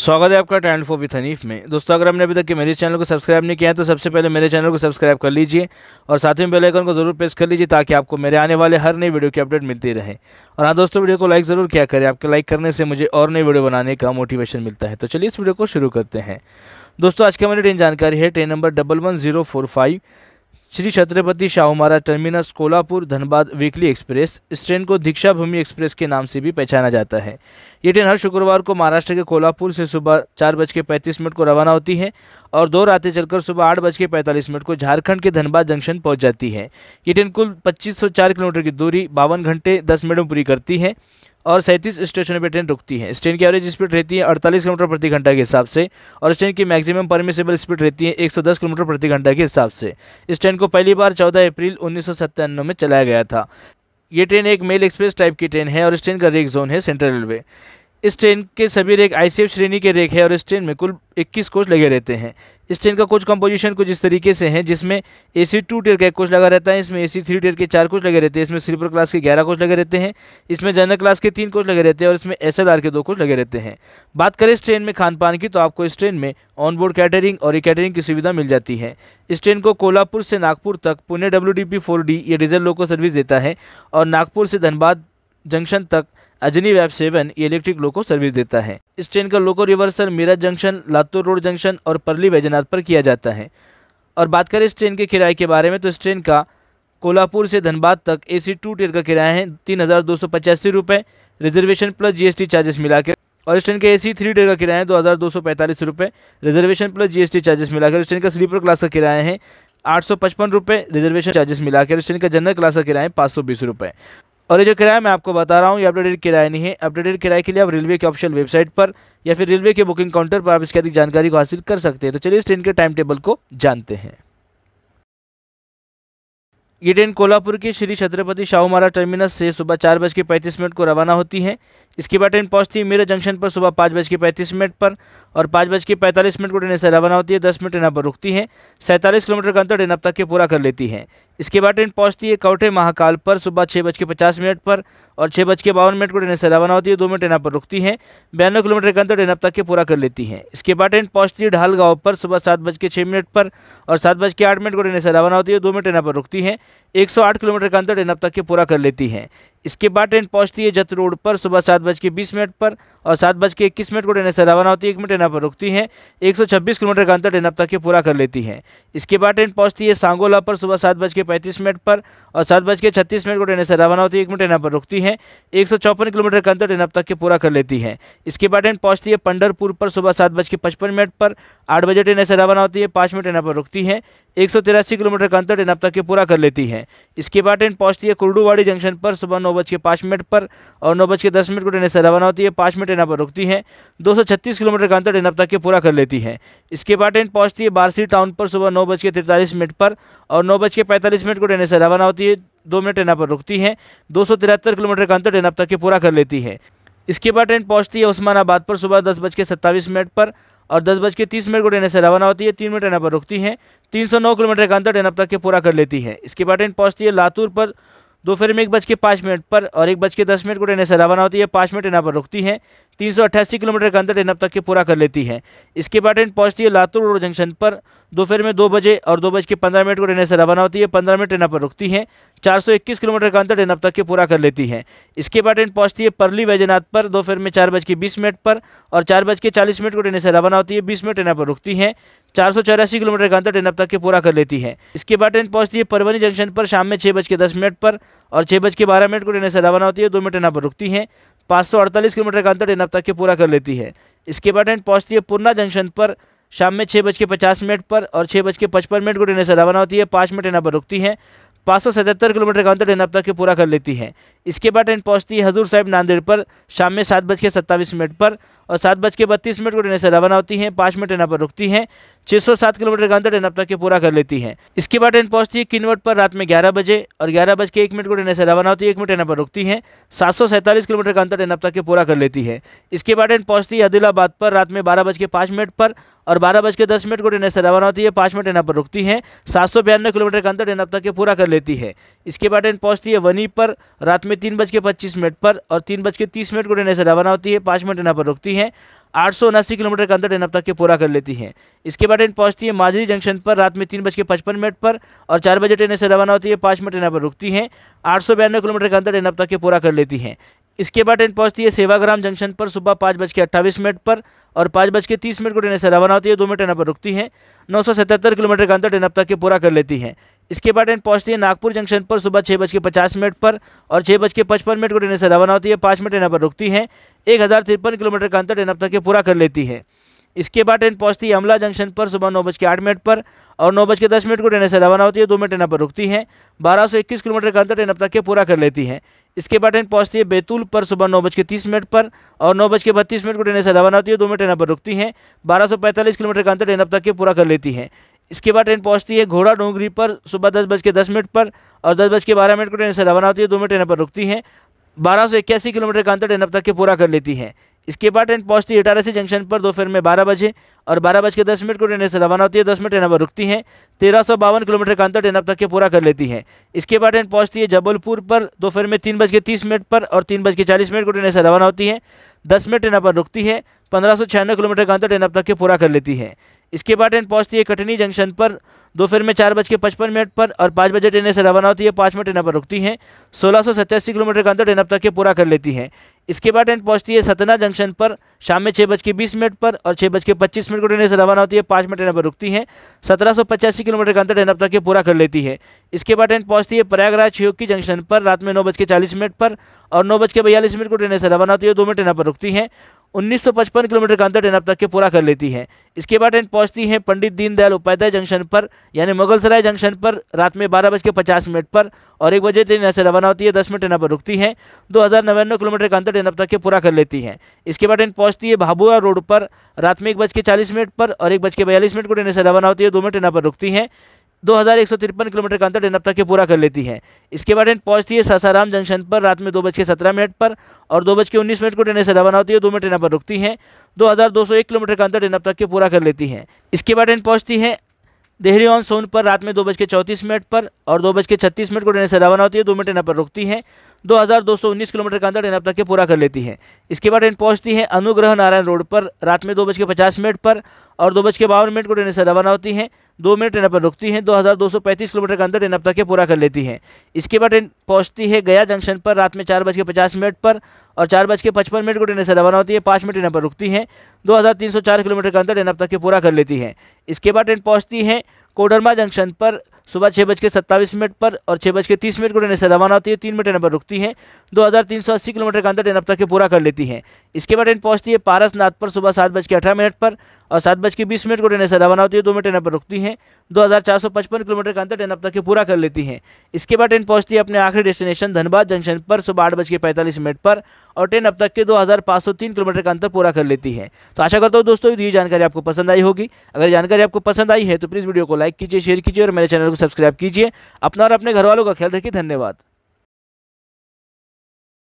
स्वागत है आपका ट्रेंड फॉर विथ हनीफ में दोस्तों अगर हमने अभी तक के मेरे चैनल को सब्सक्राइब नहीं किया है तो सबसे पहले मेरे चैनल को सब्सक्राइब कर लीजिए और साथ में बेल आइकन को जरूर प्रेस कर लीजिए ताकि आपको मेरे आने वाले हर नई वीडियो की अपडेट मिलती रहे और हाँ दोस्तों वीडियो को लाइक ज़रूर किया करें आपके लाइक करने से मुझे और नई वीडियो बनाने का मोटिवेशन मिलता है तो चलिए इस वीडियो को शुरू करते हैं दोस्तों आज की हमारी ट्रेन जानकारी है train number double one zero four five Shri Chhatrapati Shahu Maharaj terminus Kolhapur Dhanbad weekly express इस ट्रेन को दीक्षा भूमि एक्सप्रेस के नाम से भी पहचाना जाता है ये ट्रेन हर शुक्रवार को महाराष्ट्र के कोलापुर से सुबह चार बज के पैंतीस मिनट को रवाना होती है और दो रातें चलकर सुबह आठ बज के पैंतालीस मिनट को झारखंड के धनबाद जंक्शन पहुंच जाती है ये ट्रेन कुल 2504 किलोमीटर की दूरी बावन घंटे दस मिनट में पूरी करती है और सैंतीस स्टेशनों पर ट्रेन रुकती है इस ट्रेन की एवरेज स्पीड रहती है अड़तालीस किलोमीटर प्रति घंटा के हिसाब से और इस ट्रेन की मैक्सिमम परमिसेबल स्पीड रहती है 110 किलोमीटर प्रति घंटा के हिसाब से इस ट्रेन को पहली बार 14 अप्रैल उन्नीस में चलाया गया था ये ट्रेन एक मेल एक्सप्रेस टाइप की ट्रेन है और इस ट्रेन का रेक जोन है सेंट्रल रेलवे इस ट्रेन के सभी रेक आई श्रेणी के रेक है और इस ट्रेन में कुल 21 कोच लगे रहते हैं इस ट्रेन का कोच कंपोजिशन कुछ इस तरीके से है जिसमें ए सी टू टेयर का एक कोच लगा रहता है इसमें ए सी थ्री टेयर के चार कोच लगे रहते हैं इसमें स्लीपर क्लास के ग्यारह कोच लगे रहते हैं इसमें जनरल क्लास के तीन कोच लगे रहते हैं और इसमें एस एल आर के दो कोच लगे रहते हैं बात करें इस ट्रेन में खान पान की तो आपको इस ट्रेन में ऑन बोर्ड कैटरिंग और रिकैटरिंग की सुविधा मिल जाती है इस ट्रेन को कोल्हापुर से नागपुर तक Pune W D P four D ये डीजल लोको सर्विस देता है और नागपुर से धनबाद जंक्शन तक अजनी वैब सेवन इलेक्ट्रिक लोको सर्विस देता है इस ट्रेन का loco reversal Miraj junction Latur road junction और परली वैजनाथ पर किया जाता है और बात करें इस ट्रेन के किराए के बारे में तो इस ट्रेन का कोल्हापुर से धनबाद तक ए सी टू टेयर का किराया है तीन हज़ार दो सौ पचासी रुपये रिजर्वेशन प्लस जीएसटी चार्जेस मिलाकर और इस ट्रेन के ए सी थ्री टेयर का किराया है दो हज़ार दो सौ पैंतालीस रुपये रिजर्वेशन प्लस जीएसटी चार्जेस मिलाकर इस ट्रेन का स्लीपर क्लास का किराया है आठ सौ पचपन रुपये रिजर्वेशन चार्जेस मिलाकर इस ट्रेन का जनरल क्लास का किराया है पाँच सौ बीस रुपये और ये जो किराया मैं आपको बता रहा हूँ ये अपडेटेड किराया नहीं है अपडेटेड किराए के लिए आप रेलवे के ऑफिशियल वेबसाइट पर या फिर रेलवे के बुकिंग काउंटर पर आप इसकी अधिक जानकारी को हासिल कर सकते हैं तो चलिए इस ट्रेन के टाइम टेबल को जानते हैं ये ट्रेन कोल्हापुर के श्री छत्रपति शाहू महाराज टर्मिनस से सुबह चार बज के पैंतीस मिनट को रवाना होती है इसके बाद ट्रेन पहुंचती है मेरे जंक्शन पर सुबह पाँच बज के पैंतीस मिनट पर और पाँच बज के पैंतालीस मिनट को ट्रेन से रवाना होती है दस मिनट यहाँ पर रुकती है सैंतालीस किलोमीटर का अंतर ट्रेन अब तक के पूरा कर लेती है इसके बाद ट्रेन पहुँचती है कौटे महाकाल पर सुबह छः बज के पचास मिनट पर और छः बज के बावन मिनट को ट्रेन से रवाना होती है दो मिनट यहाँ पर रुकती है बयानवे किलोमीटर का अंतर ट्रेन अब तक के पूरा कर लेती है इसके बाद ट्रेन पहुँचती है ढालगांव पर सुबह सात बज के छः मिनट पर और सात बज के आठ मिनट को ट्रेन से रवाना होती है दो मिनट यहाँ पर रुकती है 108 किलोमीटर का अंतर डेनब तक के पूरा कर लेती हैं इसके बाद ट्रेन पहुंचती है जत रोड पर सुबह सात बज के बीस मिनट पर और सात बज के इक्कीस मिनट को ट्रेन से रवाना होती है एक मिनट ट्रेन पर रुकती है एक सौ छब्बीस किलोमीटर का अंतर ट्रेन अब तक के पूरा कर लेती है इसके बाद ट्रेन पहुंचती है सांगोला पर सुबह सात बज के पैंतीस मिनट पर और सात बज के छत्तीस मिनट को ट्रेन से रवाना होती है एक मिनट ट्रेन पर रुकती है एक सौ चौपन किलोमीटर का अंतर ट्रेन अब तक के पूरा कर लेती है इसके बाद ट्रेन पहुँचती है पंडरपुर पर सुबह सात बज के पचपन मिनट पर आठ बजे ट्रेन से रवाना होती है पाँच मिनट ट्रेन पर रुकती है एक सौ तिरासी किलोमीटर का अंतर ट्रेन अब तक के पूरा कर लेती है इसके बाद ट्रेन पहुँचती है कुर्डूवाड़ी जंक्शन पर सुबह नौ बज के पाँच मिनट पर और नौ बज के दस मिनट को ट्रेनें से रवाना होती है पाँच मिनट ट्रेन पर रुकती हैं दो सौ छत्तीस किलोमीटर का अंतर ट्रेन अब तक के पूरा कर लेती है इसके बाद ट्रेन पहुँचती है बारसी टाउन पर सुबह नौ बज के तिरतालीस मिनट पर और नौ बज के पैंतालीस मिनट को ट्रेन से रवाना होती है दो मिनट ट्रेन पर रुकती है दो सौ तिहत्तर किलोमीटर का अंतर ट्रेन अब तक के पूरा कर लेती है इसके बाद ट्रेन पहुँचती है उस्मानाबाद पर सुबह दस बज के सत्ताईस मिनट पर और दस बज के तीस मिनट को ट्रेन से रवाना होती है तीन मिनट ट्रेन पर रुकती है तीन सौ नौ किलोमीटर का अंतर ट्रेन अब तक के पूरा कर लेती है इसके बाद ट्रेन पहुंचती है लातूर पर दोपहर में एक बज के पाँच मिनट पर और एक बज के दस मिनट को ट्रेनें से रवाना होती है पाँच मिनट यहाँ पर रुकती है तीन सौ अट्ठासी किलोमीटर के अंदर ट्रेन अब तक के पूरा कर लेती है इसके बाद ट्रेन पहुँचती है लातूर रोड जंक्शन पर दोपहर में दो बजे और दो बज के पंद्रह मिनट को ट्रेनें से रवाना होती है पंद्रह मिनट ट्रेन पर रुकती हैं 421 किलोमीटर का अंतर ट्रेन अब तक के पूरा कर लेती हैं इसके बाद ट्रेन पहुंचती है परली वैजनाथ पर दोपहर में चार बज के बीस मिनट पर और चार बज के चालीस मिनट को ट्रेन से रवाना होती है बीस मिनट ट्रेन पर रुकती हैं चार सौ चौरासी किलोमीटर का अंतर ट्रेन अब तक के पूरा कर लेती है इसके बाद ट्रेन पहुँचती है परवनी जंक्शन पर शाम में छः बज के दस मिनट पर और छः बज के बारह मिनट को ट्रेन से रवाना होती है दो मिनट ट्रेन पर रुकती हैं पाँच सौ अड़तालीस किलोमीटर का अंतर ट्रेन अब तक के पूरा कर लेती है इसके बाद ट्रेन पहुँचती है पूर्णा जंक्शन पर शाम में छः बज के पचास मिनट पर और छः बज के पचपन मिनट को ट्रेनें से रवाना होती है पाँच मिनट यहाँ पर रुकती हैं पाँच सौ सतहत्तर किलोमीटर का अंतर ट्रेन अब तक के पूरा कर लेती है इसके बाद ट्रेन पहुँचती है हजूर साहिब नांदेड़ पर शाम में सात बज के सत्ताईस मिनट पर और सात बज के बत्तीस मिनट को ट्रेनें से रवाना होती है पाँच मिनट यहाँ पर रुकती हैं 607 किलोमीटर का अंतर ट्रेन अब तक के पूरा कर लेती है इसके बाद ट्रेन पहुंचती है किनवट पर रात में ग्यारह बजे और ग्यारह बज के एक मिनट को ट्रेन से रवाना होती है एक मिनट ट्रेन पर रुकती है सात किलोमीटर का अंतर ट्रेन अब तक के पूरा कर लेती है इसके बाद ट्रेन पहुंचती है आदिलाबाद पर रात में बारह बज के पाँच मिनट पर और बारह बज के दस मिनट को ट्रेन से रवाना होती है पाँच मिनट ट्रेन पर रुकती है सात सौ बयानवे किलोमीटर का अंतर ट्रेन अब तक के पूरा कर लेती है इसके बाद ट्रेन पहुंचती है वनी पर रात में तीन बज के पच्चीस मिनट पर और तीन बज के तीस मिनट को ट्रेन से रवाना होती है पाँच मिनट ट्रेन पर रुकती है आठ किलोमीटर का अंतर ट्रेन अब तक के पूरा कर लेती है इसके बाद ट्रेन पहुंचती है माजरी जंक्शन पर रात में तीन बज के पचपन मिनट पर और चार बजे ट्रेन से रवाना होती है पाँच मिनट ट्रेन पर रुकती है आठ किलोमीटर का अंतर ट्रेन अब तक के पूरा कर लेती है इसके बाद ट्रेन पहुंचती है सेवाग्राम जंक्शन पर सुबह पाँच बज के अट्ठाईस मिनट पर और पाँच बज के तीस मिनट को ट्रेन से रवाना होती है दो मिनट ट्रेन पर रुकती है नौ सौ सतहत्तर किलोमीटर का अंतर ट्रेन अब तक के पूरा कर लेती है इसके बाद ट्रेन पहुंचती है नागपुर जंक्शन पर सुबह छः बज के पचास मिनट पर और छः बज के पचपन मिनट को ट्रेन से रवाना होती है पाँच मिनट ट्रेन पर रुकती है एक हज़ार तिरपन किलोमीटर का अंतर ट्रेन अब तक के पूरा कर लेती है इसके बाद ट्रेन पहुंचती है अमला जंक्शन पर सुबह नौ बज के आठ मिनट पर और नौ बज के दस मिनट को ट्रेन से रवाना होती है दो मिनट ट्रेन पर रुकती है बारह सौ इक्कीस किलोमीटर का अंतर ट्रेन अब तक के पूरा कर लेती है इसके बाद ट्रेन पहुंचती है बैतूल पर सुबह नौ बज के तीस मिनट पर और नौ बज के बत्तीस मिनट को ट्रेन से रवाना होती है दो मिनट ट्रेन पर रुकती है बारह सौ पैंतालीस किलोमीटर का अंतर ट्रेन अब तक के पूरा कर लेती है इसके बाद ट्रेन पहुंचती है घोड़ा डोंगरी पर सुबह दस बज के दस मिनट पर और दस बज के बारह मिनट को ट्रेन से रवाना होती है दो मिनट ट्रेन पर रुकती है बारह सौ इक्यासी किलोमीटर का अंतर ट्रेन अब तक के पूरा कर लेती है इसके बाद ट्रेन पहुंचती है इटारसी जंक्शन पर दोपहर में बारह बजे और बारह बज के दस मिनट को ट्रेन से रवाना होती है दस मिनट ट्रेन अब रुकती है तेरह सौ बावन किलोमीटर का अंतर ट्रेन अब तक के पूरा कर लेती है इसके बाद ट्रेन पहुंचती है जबलपुर पर दोपहर में तीन बज के तीस मिनट पर और तीन बज के चालीस मिनट को ट्रेन से रवाना होती है दस मिनट ट्रेन पर रुकती है पंद्रह सौ छियानवे किलोमीटर का अंतर ट्रेन अब तक के पूरा कर लेती है इसके बाद ट्रेन पहुंचती है कटनी जंक्शन पर दोपहर में चार बज के पचपन मिनट पर और पाँच बजे ट्रेनें से रवाना होती है पाँच मिनट ट्रेन पर रुकती हैं सोलह सौ सत्तासी किलोमीटर का अंतर ट्रेन अब तक के पूरा कर लेती है इसके बाद ट्रेन पहुंचती है सतना जंक्शन पर शाम में छः बज के बीस मिनट पर और छः बज के पच्चीस मिनट को ट्रेन से रवाना होती है पाँच मिनट ट्रेन पर रुकती हैं सत्रह सौ पचासी किलोमीटर का अंतर ट्रेन अब तक के पूरा कर लेती है इसके बाद ट्रेन पहुंचती है प्रयागराज छियोकी जंक्शन पर रात में नौ बज के चालीस मिनट पर और नौ बज के बयालीस मिनट को ट्रेन से रवाना होती है दो मिनट ट्रेन पर रुकती हैं 1955 किलोमीटर का अंतर अब तक के पूरा कर लेती है इसके बाद ट्रेन पहुंचती है पंडित दीनदयाल उपाध्याय जंक्शन पर यानी मुगलसराय जंक्शन पर रात में बारह बज के पचास मिनट पर और एक बजे ट्रेन यहाँ से रवाना होती है दस मिनट ट्रेन पर रुकती है दो हज़ार किलोमीटर का अंतर ट्रेन तक के पूरा कर लेती है इसके बाद ट्रेन पहुँचती है भाबुआ रोड पर रात में एक बज के चालीस मिनट पर और एक बज के बयालीस मिनट को ट्रेन से रवाना होती है दो मिनट ट्रेन पर रुकती है दो किलोमीटर का अंतर डेनप तक के पूरा कर लेती है इसके बाद ट्रेन पहुंचती है सासाराम जंक्शन पर रात में दो बज के सत्रह मिनट पर और दो बज के उन्नीस मिनट को ट्रेन से रवाना होती है दो मिनट ट्रेन पर रुकती हैं दो हज़ार दो सौ एक किलोमीटर का अंतर डेनप तक के पूरा कर लेती हैं इसके बाद ट्रेन पहुंचती है देहरी ऑन सोन पर रात में दो बज के चौंतीस मिनट पर और दो बज के छत्तीस मिनट को ट्रेन से रवाना होती है दो मिनट ट्रेन पर रुकती है 2219 किलोमीटर का अंदर ट्रेन अब तक के पूरा कर लेती है इसके बाद ट्रेन पहुंचती है अनुग्रह नारायण रोड पर रात में दो बज के पचास मिनट पर और दो बज के बावन मिनट को ट्रेन से रवाना होती है दो मिनट ट्रेन पर रुकती है 2235 किलोमीटर के अंदर ट्रेन अब तक के पूरा कर लेती है इसके बाद ट्रेन पहुँचती है गया जंक्शन पर रात में चार बज के पचास मिनट पर और चार बज के पचपन मिनट को ट्रेन से रवाना होती है पाँच मिनट ट्रेन पर रुकती है दो किलोमीटर के अंदर ट्रेन अब तक के पूरा कर लेती है इसके बाद ट्रेन पहुँचती है कोडरमा जंक्शन पर सुबह छः बज के सत्ताईस मिनट पर और छः बज के तीस मिनट को ट्रेन से रवाना होती है तीन मिनट ट्रेन पर रुकती है दो हज़ार तीन सौ अस्सी किलोमीटर का अंतर ट्रेन अब तक के पूरा कर लेती है इसके बाद ट्रेन पहुँचती है पारसनाथ पर सुबह सात बज के अठारह मिनट पर और सात बज के बीस मिनट को ट्रेन से रवाना होती है दो मिनट ट्रेन पर रुकती है दो हज़ार चार सौ पचपन किलोमीटर का अंतर ट्रेन अब तक के पूरा कर लेती है इसके बाद ट्रेन पहुँचती है अपने आखिरी डेस्टिनेशन धनबाद जंक्शन पर सुबह आठ बज के पैंतालीस मिनट पर और ट्रेन अब तक के दो हज़ार पाँच सौ तीन किलोमीटर का अंतर पूरा कर लेती है तो आशा करता हूँ दोस्तों ये जानकारी आपको पसंद आई होगी अगर जानकारी आपको पसंद आई है तो प्लीज़ वीडियो को लाइक कीजिए शेयर कीजिए और मेरे चैनल को सब्सक्राइब कीजिए अपना और अपने घर वालों का ख्याल रखिए धन्यवाद